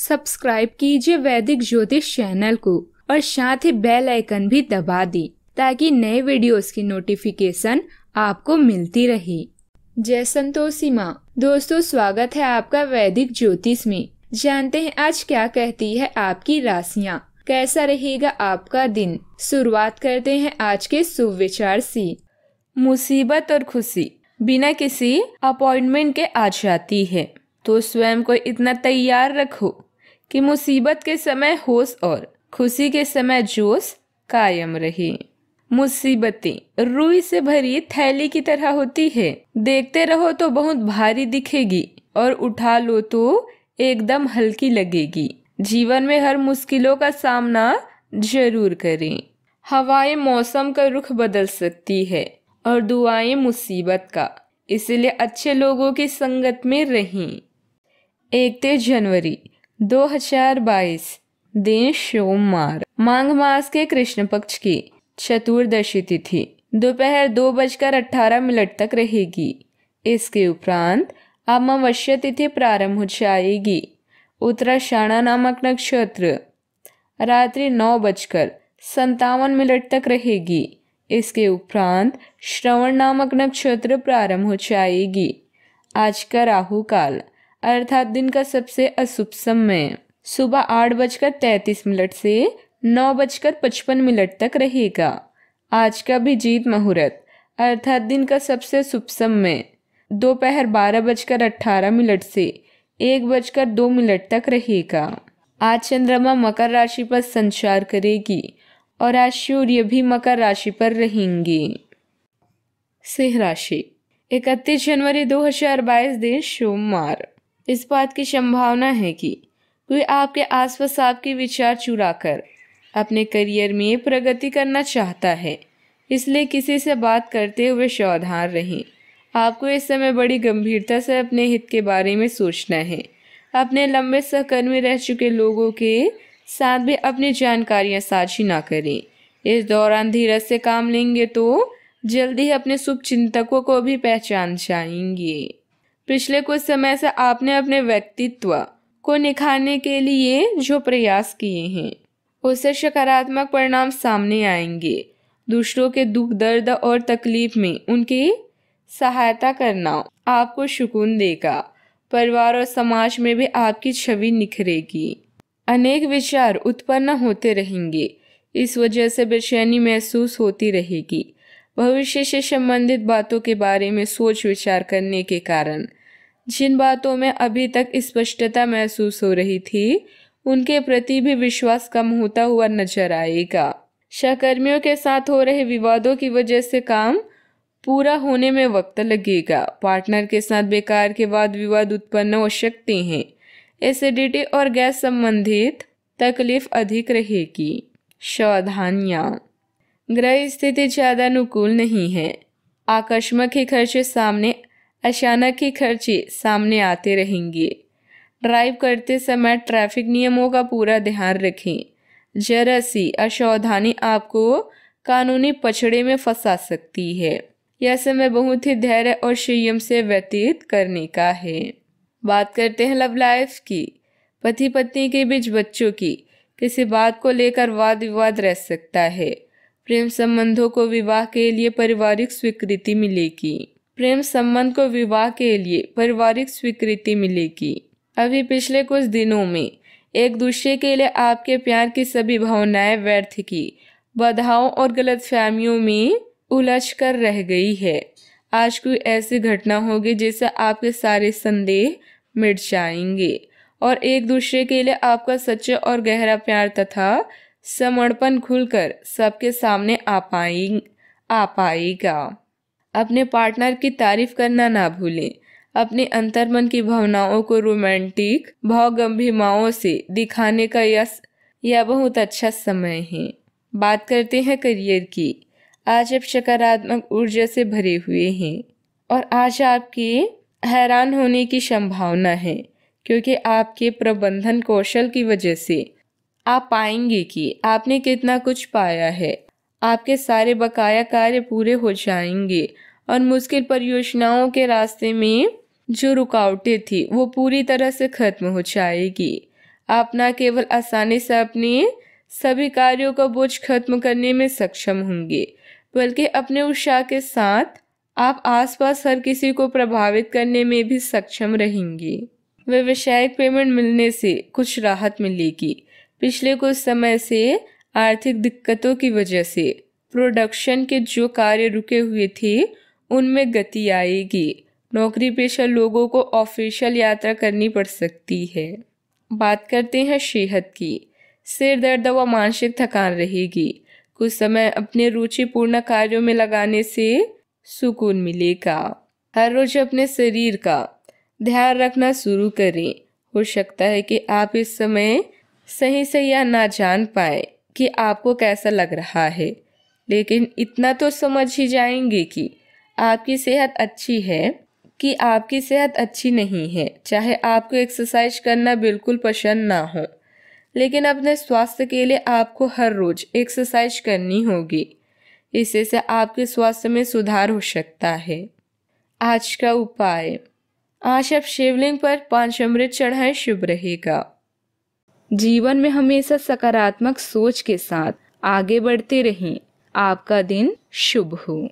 subscribe कीजिए वैदिक ज्योतिष चैनल को और साथ ही बेल आइकन भी दबा दी ताकि नए वीडियोस की नोटिफिकेशन आपको मिलती रहे जय संतोषी माँ दोस्तों स्वागत है आपका वैदिक ज्योतिष में जानते हैं आज क्या कहती है आपकी राशियाँ कैसा रहेगा आपका दिन शुरुआत करते हैं आज के सुविचार से मुसीबत और खुशी बिना किसी अपॉइंटमेंट के आ जाती है तो स्वयं को इतना तैयार रखो कि मुसीबत के समय होश और खुशी के समय जोश कायम रहे मुसीबतें रुई से भरी थैली की तरह होती है देखते रहो तो बहुत भारी दिखेगी और उठा लो तो एकदम हल्की लगेगी जीवन में हर मुश्किलों का सामना जरूर करें हवाएं मौसम का रुख बदल सकती है और दुआएं मुसीबत का इसलिए अच्छे लोगों की संगत में रहें इकतीस जनवरी 2022 दिन सोमवार माघ मास के कृष्ण पक्ष की चतुर्दशी तिथि दोपहर दो, दो बजकर अठारह मिनट तक रहेगी इसके उपरांत अमावस्या तिथि प्रारंभ हो जाएगी उत्तराषाणा नामक नक्षत्र रात्रि नौ बजकर संतावन मिनट तक रहेगी इसके उपरांत श्रवण नामक नक्षत्र प्रारंभ हो जाएगी आज का राहु काल अर्थात दिन का सबसे अशुभ समय सुबह आठ बजकर तैतीस मिनट से नौ बजकर पचपन मिनट तक रहेगा आज का भी जीत मुहूर्त अर्थात दिन का सबसे शुभ समय दोपहर बारह बजकर अट्ठारह मिनट से एक बजकर दो मिनट तक रहेगा आज चंद्रमा मकर राशि पर संचार करेगी और आज सूर्य भी मकर राशि पर रहेंगे सिंह राशि इकतीस जनवरी 2022 दिन सोमवार इस बात की संभावना है कि कोई आपके आसपास आपके विचार चुरा कर अपने करियर में प्रगति करना चाहता है इसलिए किसी से बात करते हुए सावधान रहें आपको इस समय बड़ी गंभीरता से अपने हित के बारे में सोचना है अपने लंबे सहकर्मी रह चुके लोगों के साथ भी अपनी जानकारियां साझी ना करें इस दौरान धीरज से काम लेंगे तो जल्दी ही अपने शुभ चिंतकों को भी पहचान जाएंगे पिछले कुछ समय से आपने अपने व्यक्तित्व को निखारने के लिए जो प्रयास किए हैं उससे सकारात्मक परिणाम सामने आएंगे दूसरों के दुख दर्द और तकलीफ में उनकी सहायता करना आपको सुकून देगा परिवार और समाज में भी आपकी छवि निखरेगी अनेक विचार उत्पन्न होते रहेंगे इस वजह से बेचैनी महसूस होती रहेगी भविष्य से संबंधित बातों के बारे में सोच विचार करने के कारण जिन बातों में अभी तक स्पष्टता महसूस हो रही थी उनके प्रति भी विश्वास कम होता हुआ नजर आएगा सहकर्मियों के साथ हो रहे विवादों की वजह से काम पूरा होने में वक्त लगेगा पार्टनर के साथ बेकार के वाद विवाद उत्पन्न हो सकते हैं एसिडिटी और गैस संबंधित तकलीफ अधिक रहेगी सावधानिया ग्रह स्थिति ज़्यादा अनुकूल नहीं है आकस्मक ही खर्चे सामने अचानक की खर्चे सामने आते रहेंगे ड्राइव करते समय ट्रैफिक नियमों का पूरा ध्यान रखें जरा सी असावधानी आपको कानूनी पछड़े में फंसा सकती है यह समय बहुत ही धैर्य और संयम से व्यतीत करने का है बात करते हैं लव लाइफ की पति पत्नी के बीच बच्चों की किसी बात को लेकर वाद विवाद रह सकता है प्रेम संबंधों को विवाह के लिए पारिवारिक स्वीकृति मिलेगी प्रेम संबंध को विवाह के लिए पारिवारिक स्वीकृति मिलेगी अभी पिछले कुछ दिनों में एक दूसरे के लिए आपके प्यार की सभी भावनाएं व्यर्थ की बधाओं और गलत फहमियों में उलझ कर रह गई है आज कोई ऐसी घटना होगी जिससे आपके सारे संदेह मिट जाएंगे और एक दूसरे के लिए आपका सच्चा और गहरा प्यार तथा समर्पण खुलकर सबके सामने आ पाएंगे आ पाएगा अपने पार्टनर की तारीफ करना ना भूलें अपने अंतर्मन की भावनाओं को रोमांटिक गंभीमाओं से दिखाने का यह यह बहुत अच्छा समय है बात करते हैं करियर की आज आप सकारात्मक ऊर्जा से भरे हुए हैं और आज आपके हैरान होने की संभावना है क्योंकि आपके प्रबंधन कौशल की वजह से आप पाएंगे कि आपने कितना कुछ पाया है आपके सारे बकाया कार्य पूरे हो जाएंगे और मुश्किल परियोजनाओं के रास्ते में जो रुकावटें थी वो पूरी तरह से खत्म हो जाएगी आप न केवल आसानी से अपने सभी कार्यों का बोझ खत्म करने में सक्षम होंगे बल्कि अपने उत्साह के साथ आप आसपास हर किसी को प्रभावित करने में भी सक्षम रहेंगे व्यवसायिक पेमेंट मिलने से कुछ राहत मिलेगी पिछले कुछ समय से आर्थिक दिक्कतों की वजह से प्रोडक्शन के जो कार्य रुके हुए थे उनमें गति आएगी नौकरी पेशा लोगों को ऑफिशियल यात्रा करनी पड़ सकती है बात करते हैं सेहत की सिर दर्द व मानसिक थकान रहेगी कुछ समय अपने रुचिपूर्ण कार्यों में लगाने से सुकून मिलेगा हर रोज अपने शरीर का ध्यान रखना शुरू करें हो सकता है कि आप इस समय सही से या ना जान पाए कि आपको कैसा लग रहा है लेकिन इतना तो समझ ही जाएंगे कि आपकी सेहत अच्छी है कि आपकी सेहत अच्छी नहीं है चाहे आपको एक्सरसाइज करना बिल्कुल पसंद ना हो लेकिन अपने स्वास्थ्य के लिए आपको हर रोज एक्सरसाइज करनी होगी इससे से आपके स्वास्थ्य में सुधार हो सकता है आज का उपाय आज आप शिवलिंग पर पांच अमृत चढ़ाएं शुभ रहेगा जीवन में हमेशा सकारात्मक सोच के साथ आगे बढ़ते रहें आपका दिन शुभ हो